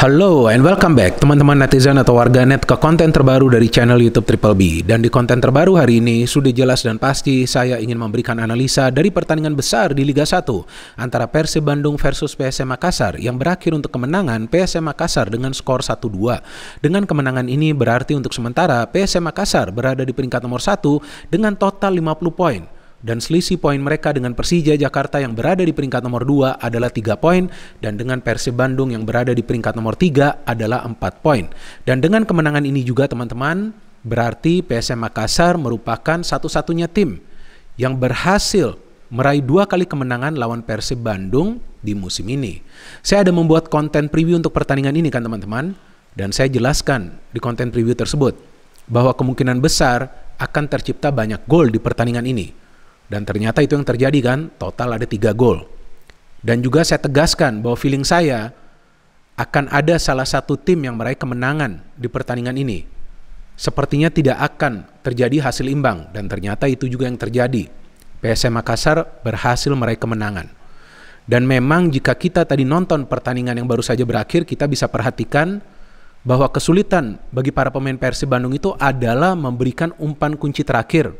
Halo and welcome back teman-teman netizen atau warganet ke konten terbaru dari channel YouTube Triple B. Dan di konten terbaru hari ini sudah jelas dan pasti saya ingin memberikan analisa dari pertandingan besar di Liga 1 antara Persib Bandung versus PSM Makassar yang berakhir untuk kemenangan PSM Makassar dengan skor 1-2. Dengan kemenangan ini berarti untuk sementara PSM Makassar berada di peringkat nomor 1 dengan total 50 poin dan selisih poin mereka dengan Persija Jakarta yang berada di peringkat nomor 2 adalah 3 poin dan dengan Persib Bandung yang berada di peringkat nomor 3 adalah 4 poin. Dan dengan kemenangan ini juga teman-teman, berarti PSM Makassar merupakan satu-satunya tim yang berhasil meraih dua kali kemenangan lawan Persib Bandung di musim ini. Saya ada membuat konten preview untuk pertandingan ini kan teman-teman dan saya jelaskan di konten preview tersebut bahwa kemungkinan besar akan tercipta banyak gol di pertandingan ini. Dan ternyata itu yang terjadi kan, total ada tiga gol. Dan juga saya tegaskan bahwa feeling saya akan ada salah satu tim yang meraih kemenangan di pertandingan ini. Sepertinya tidak akan terjadi hasil imbang dan ternyata itu juga yang terjadi. PSM Makassar berhasil meraih kemenangan. Dan memang jika kita tadi nonton pertandingan yang baru saja berakhir, kita bisa perhatikan bahwa kesulitan bagi para pemain Persib Bandung itu adalah memberikan umpan kunci terakhir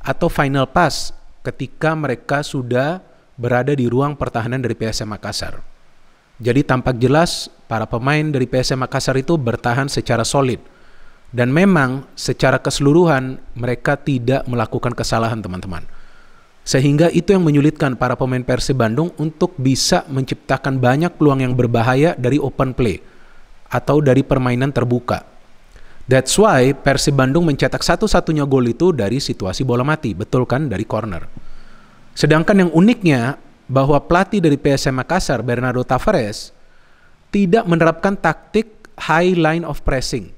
atau final pass ketika mereka sudah berada di ruang pertahanan dari PSM Makassar. Jadi tampak jelas para pemain dari PSM Makassar itu bertahan secara solid. Dan memang secara keseluruhan mereka tidak melakukan kesalahan teman-teman. Sehingga itu yang menyulitkan para pemain Persib Bandung untuk bisa menciptakan banyak peluang yang berbahaya dari open play atau dari permainan terbuka. That's why Persib Bandung mencetak satu-satunya gol itu dari situasi bola mati, betul kan dari corner. Sedangkan yang uniknya bahwa pelatih dari PSM Makassar Bernardo Tavares tidak menerapkan taktik high line of pressing.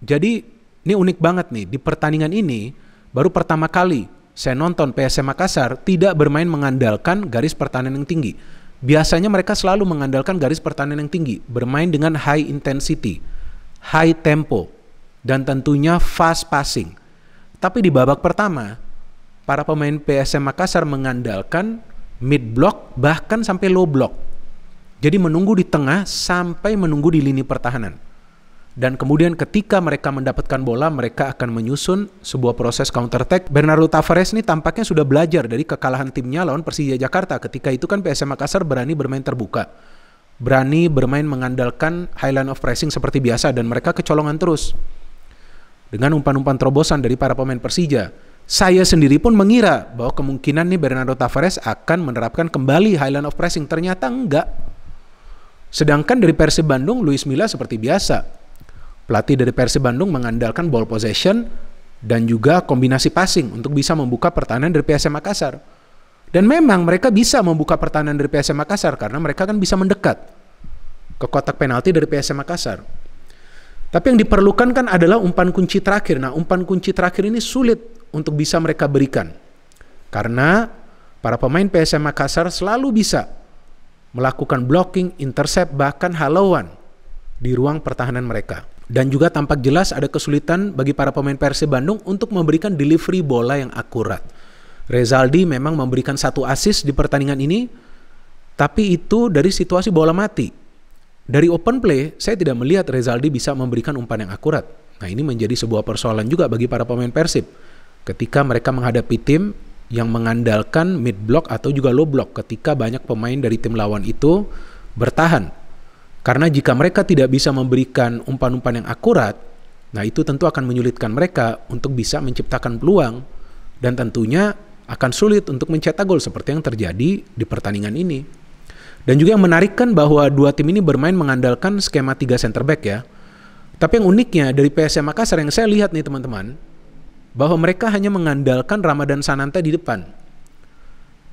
Jadi ini unik banget nih di pertandingan ini baru pertama kali saya nonton PSM Makassar tidak bermain mengandalkan garis pertahanan yang tinggi. Biasanya mereka selalu mengandalkan garis pertahanan yang tinggi, bermain dengan high intensity, high tempo, dan tentunya fast passing. Tapi di babak pertama, para pemain PSM Makassar mengandalkan mid block bahkan sampai low block. Jadi menunggu di tengah sampai menunggu di lini pertahanan. Dan kemudian ketika mereka mendapatkan bola, mereka akan menyusun sebuah proses counter attack. Bernardo Tavares ini tampaknya sudah belajar dari kekalahan timnya lawan Persija Jakarta. Ketika itu kan PSM Makassar berani bermain terbuka. Berani bermain mengandalkan high line of pressing seperti biasa dan mereka kecolongan terus dengan umpan-umpan terobosan dari para pemain Persija. Saya sendiri pun mengira bahwa kemungkinan nih Bernardo Tavares akan menerapkan kembali Highland of pressing. Ternyata enggak. Sedangkan dari Persib Bandung, Luis Milla seperti biasa. Pelatih dari Persib Bandung mengandalkan ball possession dan juga kombinasi passing untuk bisa membuka pertahanan dari PSM Makassar. Dan memang mereka bisa membuka pertahanan dari PSM Makassar karena mereka kan bisa mendekat ke kotak penalti dari PSM Makassar. Tapi yang diperlukan kan adalah umpan kunci terakhir. Nah, umpan kunci terakhir ini sulit untuk bisa mereka berikan. Karena para pemain PSM Makassar selalu bisa melakukan blocking, intercept, bahkan halauan di ruang pertahanan mereka. Dan juga tampak jelas ada kesulitan bagi para pemain Persib Bandung untuk memberikan delivery bola yang akurat. Rezaldi memang memberikan satu assist di pertandingan ini, tapi itu dari situasi bola mati dari open play, saya tidak melihat Rezaldi bisa memberikan umpan yang akurat. Nah ini menjadi sebuah persoalan juga bagi para pemain Persib. Ketika mereka menghadapi tim yang mengandalkan mid block atau juga low block ketika banyak pemain dari tim lawan itu bertahan. Karena jika mereka tidak bisa memberikan umpan-umpan yang akurat, nah itu tentu akan menyulitkan mereka untuk bisa menciptakan peluang dan tentunya akan sulit untuk mencetak gol seperti yang terjadi di pertandingan ini. Dan juga yang menarik kan bahwa dua tim ini bermain mengandalkan skema tiga center back ya. Tapi yang uniknya dari PSM Makassar yang saya lihat nih teman-teman, bahwa mereka hanya mengandalkan Ramadan Sananta di depan.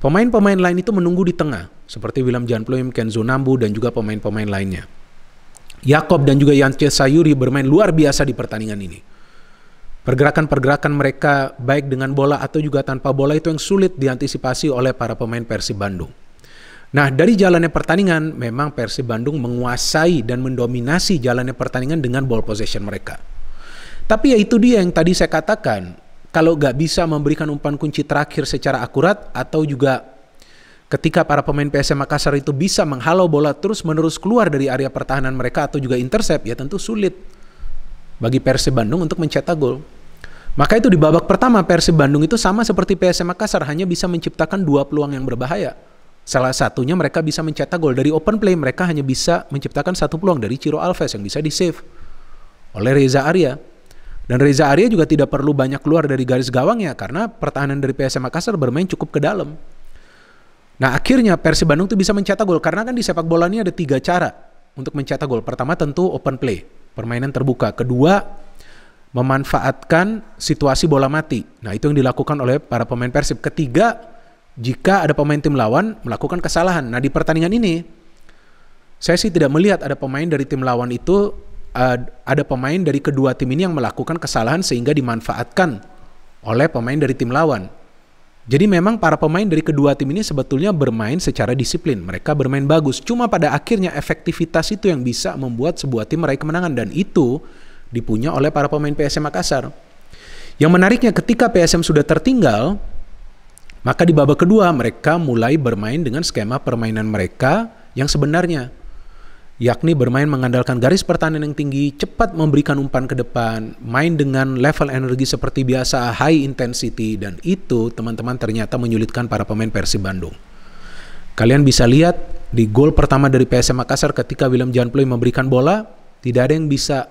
Pemain-pemain lain itu menunggu di tengah, seperti William Janploim, Kenzo Nambu, dan juga pemain-pemain lainnya. Yakob dan juga Yance Sayuri bermain luar biasa di pertandingan ini. Pergerakan-pergerakan mereka baik dengan bola atau juga tanpa bola itu yang sulit diantisipasi oleh para pemain Persib Bandung. Nah, dari jalannya pertandingan, memang Persib Bandung menguasai dan mendominasi jalannya pertandingan dengan ball possession mereka. Tapi ya itu dia yang tadi saya katakan, kalau nggak bisa memberikan umpan kunci terakhir secara akurat atau juga ketika para pemain PSM Makassar itu bisa menghalau bola terus menerus keluar dari area pertahanan mereka atau juga intercept, ya tentu sulit bagi Persib Bandung untuk mencetak gol. Maka itu di babak pertama Persib Bandung itu sama seperti PSM Makassar hanya bisa menciptakan dua peluang yang berbahaya Salah satunya mereka bisa mencetak gol dari open play, mereka hanya bisa menciptakan satu peluang dari Ciro Alves yang bisa di-save oleh Reza Arya. Dan Reza Arya juga tidak perlu banyak keluar dari garis gawangnya karena pertahanan dari PSM Makassar bermain cukup ke dalam. Nah akhirnya Persib Bandung itu bisa mencetak gol karena kan di sepak bola ini ada tiga cara untuk mencetak gol. Pertama tentu open play, permainan terbuka. Kedua memanfaatkan situasi bola mati. Nah itu yang dilakukan oleh para pemain Persib. Ketiga jika ada pemain tim lawan melakukan kesalahan. Nah di pertandingan ini saya sih tidak melihat ada pemain dari tim lawan itu eh, ada pemain dari kedua tim ini yang melakukan kesalahan sehingga dimanfaatkan oleh pemain dari tim lawan. Jadi memang para pemain dari kedua tim ini sebetulnya bermain secara disiplin. Mereka bermain bagus. Cuma pada akhirnya efektivitas itu yang bisa membuat sebuah tim meraih kemenangan dan itu dipunya oleh para pemain PSM Makassar. Yang menariknya ketika PSM sudah tertinggal, maka di babak kedua mereka mulai bermain dengan skema permainan mereka yang sebenarnya, yakni bermain mengandalkan garis pertahanan yang tinggi, cepat memberikan umpan ke depan, main dengan level energi seperti biasa, high intensity, dan itu teman-teman ternyata menyulitkan para pemain Persib Bandung. Kalian bisa lihat di gol pertama dari PSM Makassar ketika William Janploy memberikan bola, tidak ada yang bisa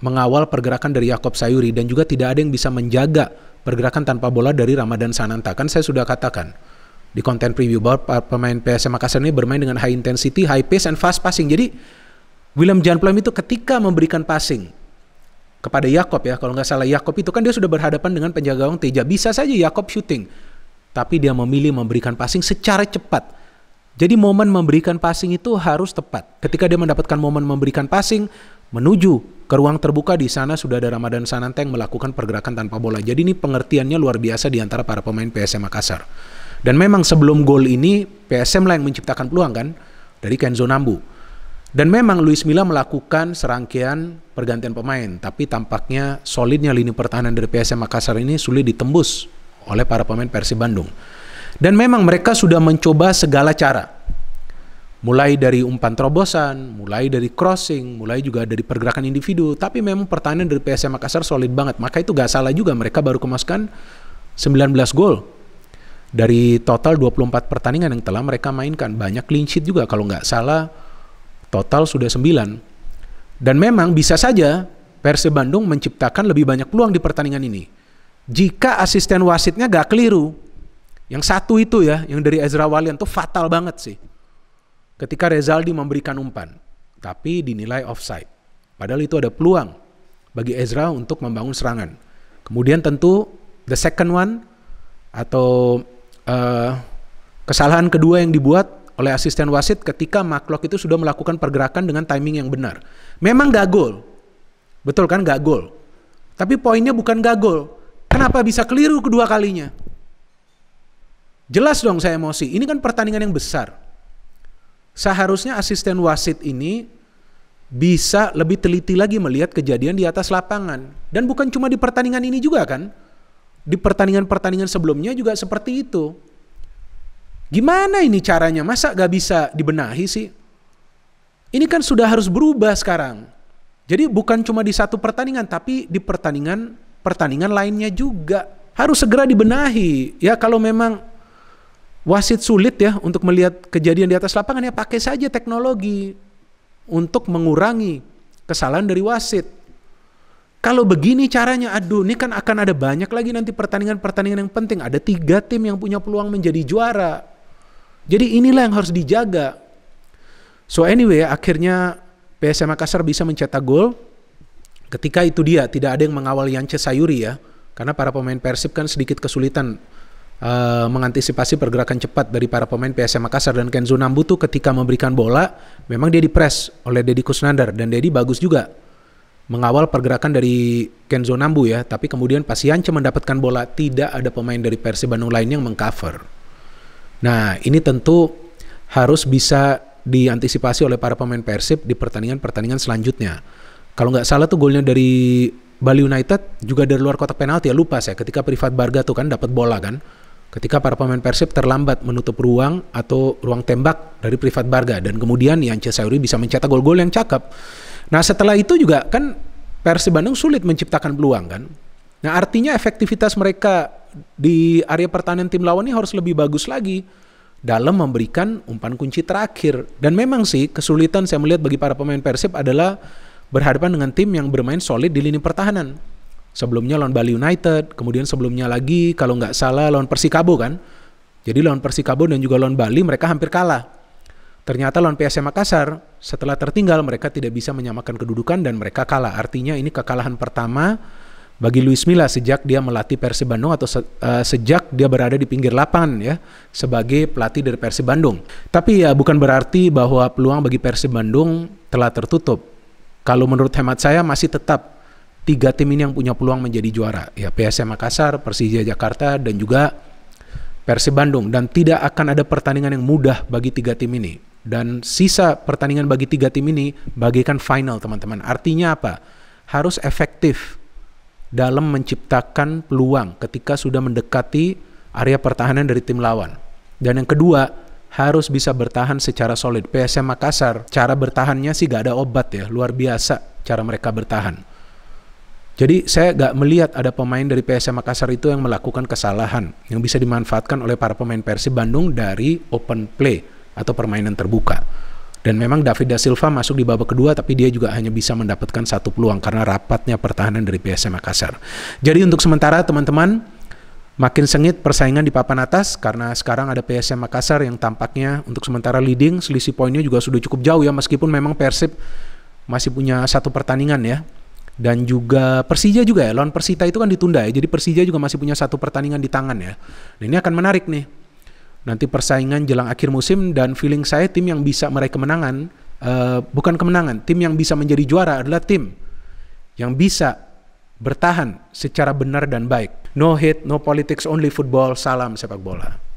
mengawal pergerakan dari Yakob Sayuri dan juga tidak ada yang bisa menjaga pergerakan tanpa bola dari Ramadan Sananta. Kan saya sudah katakan di konten preview bahwa pemain PSM Makassar ini bermain dengan high intensity, high pace, and fast passing. Jadi William Jan Plum itu ketika memberikan passing kepada Yakob ya, kalau nggak salah Yakob itu kan dia sudah berhadapan dengan penjaga gawang Teja. Bisa saja Yakob shooting, tapi dia memilih memberikan passing secara cepat. Jadi momen memberikan passing itu harus tepat. Ketika dia mendapatkan momen memberikan passing menuju ke ruang terbuka di sana sudah ada Ramadan yang melakukan pergerakan tanpa bola. Jadi ini pengertiannya luar biasa di antara para pemain PSM Makassar. Dan memang sebelum gol ini PSM lah yang menciptakan peluang kan dari Kenzo Nambu. Dan memang Luis Milla melakukan serangkaian pergantian pemain, tapi tampaknya solidnya lini pertahanan dari PSM Makassar ini sulit ditembus oleh para pemain Persib Bandung. Dan memang mereka sudah mencoba segala cara mulai dari umpan terobosan, mulai dari crossing, mulai juga dari pergerakan individu. Tapi memang pertahanan dari PSM Makassar solid banget. Maka itu gak salah juga mereka baru kemaskan 19 gol dari total 24 pertandingan yang telah mereka mainkan. Banyak clean sheet juga kalau nggak salah total sudah 9. Dan memang bisa saja Persib Bandung menciptakan lebih banyak peluang di pertandingan ini. Jika asisten wasitnya gak keliru, yang satu itu ya, yang dari Ezra Walian tuh fatal banget sih ketika Rezaldi memberikan umpan, tapi dinilai offside. Padahal itu ada peluang bagi Ezra untuk membangun serangan. Kemudian tentu the second one atau uh, kesalahan kedua yang dibuat oleh asisten wasit ketika Maklok itu sudah melakukan pergerakan dengan timing yang benar. Memang gak gol. Betul kan gak gol. Tapi poinnya bukan gak gol. Kenapa bisa keliru kedua kalinya? Jelas dong saya emosi. Ini kan pertandingan yang besar seharusnya asisten wasit ini bisa lebih teliti lagi melihat kejadian di atas lapangan. Dan bukan cuma di pertandingan ini juga kan. Di pertandingan-pertandingan sebelumnya juga seperti itu. Gimana ini caranya? Masa gak bisa dibenahi sih? Ini kan sudah harus berubah sekarang. Jadi bukan cuma di satu pertandingan, tapi di pertandingan pertandingan lainnya juga harus segera dibenahi. Ya kalau memang wasit sulit ya untuk melihat kejadian di atas lapangan ya pakai saja teknologi untuk mengurangi kesalahan dari wasit. Kalau begini caranya, aduh ini kan akan ada banyak lagi nanti pertandingan-pertandingan yang penting. Ada tiga tim yang punya peluang menjadi juara. Jadi inilah yang harus dijaga. So anyway, akhirnya PSM Makassar bisa mencetak gol. Ketika itu dia, tidak ada yang mengawal Yance Sayuri ya. Karena para pemain Persib kan sedikit kesulitan uh, mengantisipasi pergerakan cepat dari para pemain PSM Makassar dan Kenzo Nambu Nambutu ketika memberikan bola memang dia dipres oleh Deddy Kusnandar dan Deddy bagus juga mengawal pergerakan dari Kenzo Nambu ya tapi kemudian Yance mendapatkan bola tidak ada pemain dari Persib Bandung lain yang mengcover nah ini tentu harus bisa diantisipasi oleh para pemain Persib di pertandingan-pertandingan selanjutnya kalau nggak salah tuh golnya dari Bali United juga dari luar kotak penalti ya lupa saya ketika Privat Barga tuh kan dapat bola kan ketika para pemain Persib terlambat menutup ruang atau ruang tembak dari Privat Barga dan kemudian Yance Sayuri bisa mencetak gol-gol yang cakep. Nah setelah itu juga kan Persib Bandung sulit menciptakan peluang kan. Nah artinya efektivitas mereka di area pertahanan tim lawan ini harus lebih bagus lagi dalam memberikan umpan kunci terakhir. Dan memang sih kesulitan saya melihat bagi para pemain Persib adalah berhadapan dengan tim yang bermain solid di lini pertahanan. Sebelumnya lawan Bali United, kemudian sebelumnya lagi kalau nggak salah lawan Persikabo kan. Jadi lawan Persikabo dan juga lawan Bali mereka hampir kalah. Ternyata lawan PSM Makassar setelah tertinggal mereka tidak bisa menyamakan kedudukan dan mereka kalah. Artinya ini kekalahan pertama bagi Luis Milla sejak dia melatih Persib Bandung atau se uh, sejak dia berada di pinggir lapangan ya sebagai pelatih dari Persib Bandung. Tapi ya bukan berarti bahwa peluang bagi Persib Bandung telah tertutup. Kalau menurut hemat saya masih tetap tiga tim ini yang punya peluang menjadi juara ya PSM Makassar, Persija Jakarta dan juga Persib Bandung dan tidak akan ada pertandingan yang mudah bagi tiga tim ini dan sisa pertandingan bagi tiga tim ini bagikan final teman-teman artinya apa harus efektif dalam menciptakan peluang ketika sudah mendekati area pertahanan dari tim lawan dan yang kedua harus bisa bertahan secara solid. PSM Makassar, cara bertahannya sih gak ada obat ya, luar biasa cara mereka bertahan. Jadi saya gak melihat ada pemain dari PSM Makassar itu yang melakukan kesalahan yang bisa dimanfaatkan oleh para pemain Persib Bandung dari open play atau permainan terbuka. Dan memang David da Silva masuk di babak kedua tapi dia juga hanya bisa mendapatkan satu peluang karena rapatnya pertahanan dari PSM Makassar. Jadi untuk sementara teman-teman makin sengit persaingan di papan atas karena sekarang ada PSM Makassar yang tampaknya untuk sementara leading selisih poinnya juga sudah cukup jauh ya meskipun memang Persib masih punya satu pertandingan ya dan juga Persija juga ya lawan Persita itu kan ditunda ya jadi Persija juga masih punya satu pertandingan di tangan ya nah, ini akan menarik nih nanti persaingan jelang akhir musim dan feeling saya tim yang bisa meraih kemenangan uh, bukan kemenangan tim yang bisa menjadi juara adalah tim yang bisa bertahan secara benar dan baik no hate no politics only football salam sepak bola